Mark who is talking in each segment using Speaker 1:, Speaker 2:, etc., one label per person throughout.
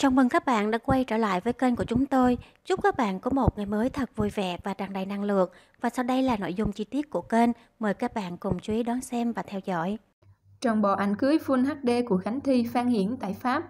Speaker 1: Chào mừng các bạn đã quay trở lại với kênh của chúng tôi. Chúc các bạn có một ngày mới thật vui vẻ và tràn đầy năng lượng. Và sau đây là nội dung chi tiết của kênh. Mời các bạn cùng chú ý đón xem và theo dõi. Trần bộ ảnh cưới Full HD của Khánh Thi Phan Hiển tại Pháp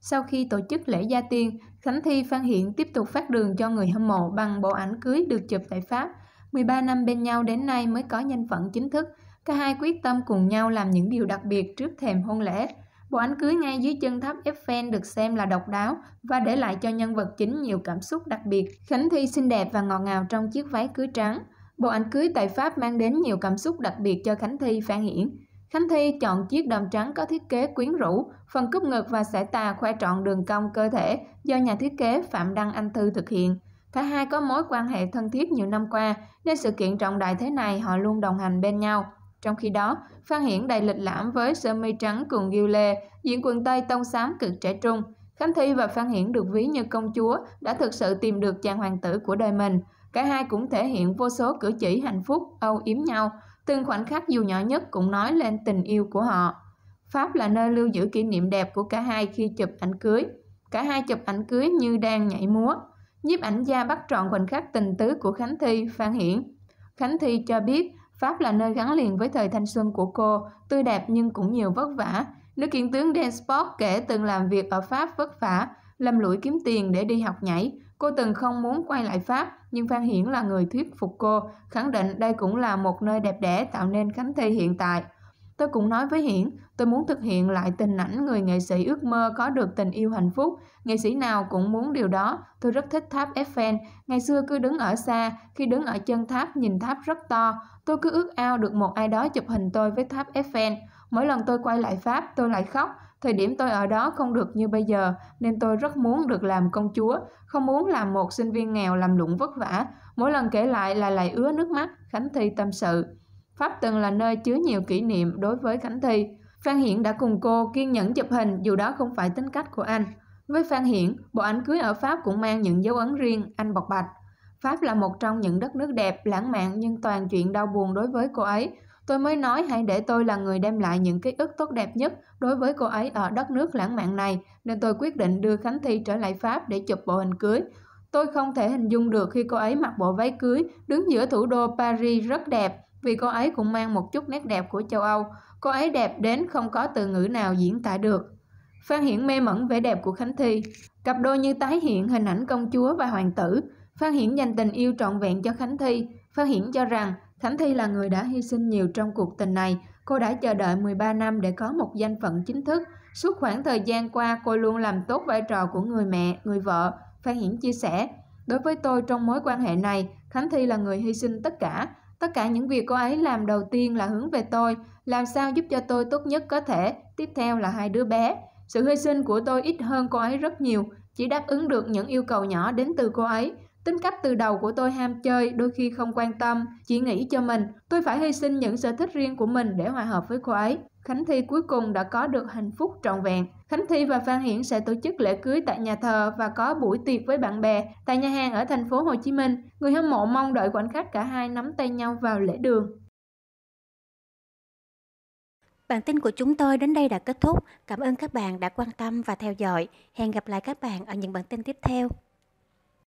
Speaker 1: Sau khi tổ chức lễ gia tiên, Khánh Thi Phan Hiển tiếp tục phát đường cho người hâm mộ bằng bộ ảnh cưới được chụp tại Pháp. 13 năm bên nhau đến nay mới có danh phận chính thức. Cả hai quyết tâm cùng nhau làm những điều đặc biệt trước thềm hôn lễ. Bộ ảnh cưới ngay dưới chân tháp Eiffel được xem là độc đáo và để lại cho nhân vật chính nhiều cảm xúc đặc biệt. Khánh Thi xinh đẹp và ngọt ngào trong chiếc váy cưới trắng. Bộ ảnh cưới tại Pháp mang đến nhiều cảm xúc đặc biệt cho Khánh Thi phan hiển. Khánh Thi chọn chiếc đầm trắng có thiết kế quyến rũ, phần cúp ngực và sải tà khoe trọn đường cong cơ thể do nhà thiết kế Phạm Đăng Anh Thư thực hiện. Cả hai có mối quan hệ thân thiết nhiều năm qua, nên sự kiện trọng đại thế này họ luôn đồng hành bên nhau. Trong khi đó, Phan Hiển đầy lịch lãm với sơ mi trắng cùng ghiêu lê, diện quần tây tông xám cực trẻ trung. Khánh Thi và Phan Hiển được ví như công chúa đã thực sự tìm được chàng hoàng tử của đời mình. Cả hai cũng thể hiện vô số cử chỉ hạnh phúc, âu yếm nhau. Từng khoảnh khắc dù nhỏ nhất cũng nói lên tình yêu của họ. Pháp là nơi lưu giữ kỷ niệm đẹp của cả hai khi chụp ảnh cưới. Cả hai chụp ảnh cưới như đang nhảy múa. Nhiếp ảnh gia bắt trọn khoảnh khắc tình tứ của Khánh Thi, Phan Hiển. Khánh Thi cho biết Pháp là nơi gắn liền với thời thanh xuân của cô, tươi đẹp nhưng cũng nhiều vất vả. Nữ kiện tướng Dansport kể từng làm việc ở Pháp vất vả, lầm lũi kiếm tiền để đi học nhảy. Cô từng không muốn quay lại Pháp, nhưng Phan Hiển là người thuyết phục cô, khẳng định đây cũng là một nơi đẹp đẽ tạo nên cánh thi hiện tại. Tôi cũng nói với Hiển, tôi muốn thực hiện lại tình ảnh người nghệ sĩ ước mơ có được tình yêu hạnh phúc. Nghệ sĩ nào cũng muốn điều đó. Tôi rất thích tháp Eiffel. Ngày xưa cứ đứng ở xa, khi đứng ở chân tháp nhìn tháp rất to. Tôi cứ ước ao được một ai đó chụp hình tôi với tháp Eiffel. Mỗi lần tôi quay lại Pháp, tôi lại khóc. Thời điểm tôi ở đó không được như bây giờ, nên tôi rất muốn được làm công chúa, không muốn làm một sinh viên nghèo làm lụng vất vả. Mỗi lần kể lại là lại ứa nước mắt, Khánh Thi tâm sự. Pháp từng là nơi chứa nhiều kỷ niệm đối với Khánh Thi. Phan Hiển đã cùng cô kiên nhẫn chụp hình dù đó không phải tính cách của anh. Với Phan Hiển, bộ ảnh cưới ở Pháp cũng mang những dấu ấn riêng, anh bộc bạch. Pháp là một trong những đất nước đẹp, lãng mạn nhưng toàn chuyện đau buồn đối với cô ấy. Tôi mới nói hãy để tôi là người đem lại những ký ức tốt đẹp nhất đối với cô ấy ở đất nước lãng mạn này, nên tôi quyết định đưa Khánh Thi trở lại Pháp để chụp bộ hình cưới. Tôi không thể hình dung được khi cô ấy mặc bộ váy cưới, đứng giữa thủ đô Paris rất đẹp, vì cô ấy cũng mang một chút nét đẹp của châu Âu. Cô ấy đẹp đến không có từ ngữ nào diễn tả được. Phan Hiển mê mẩn vẻ đẹp của Khánh Thi. Cặp đôi như tái hiện hình ảnh công chúa và hoàng tử. Phan Hiển dành tình yêu trọn vẹn cho Khánh Thi. Phan Hiển cho rằng Khánh Thi là người đã hy sinh nhiều trong cuộc tình này. Cô đã chờ đợi 13 năm để có một danh phận chính thức. Suốt khoảng thời gian qua, cô luôn làm tốt vai trò của người mẹ, người vợ. Phan Hiển chia sẻ, đối với tôi trong mối quan hệ này, Khánh Thi là người hy sinh tất cả. Tất cả những việc cô ấy làm đầu tiên là hướng về tôi, làm sao giúp cho tôi tốt nhất có thể, tiếp theo là hai đứa bé. Sự hy sinh của tôi ít hơn cô ấy rất nhiều, chỉ đáp ứng được những yêu cầu nhỏ đến từ cô ấy. Tính cách từ đầu của tôi ham chơi, đôi khi không quan tâm, chỉ nghĩ cho mình. Tôi phải hy sinh những sở thích riêng của mình để hòa hợp với cô ấy. Khánh Thi cuối cùng đã có được hạnh phúc trọn vẹn. Khánh Thi và Phan Hiển sẽ tổ chức lễ cưới tại nhà thờ và có buổi tiệc với bạn bè tại nhà hàng ở thành phố Hồ Chí Minh. Người hâm mộ mong đợi khoảnh khắc cả hai nắm tay nhau vào lễ đường. Bản tin của chúng tôi đến đây đã kết thúc. Cảm ơn các bạn đã quan tâm và theo dõi. Hẹn gặp lại các bạn ở những bản tin tiếp theo.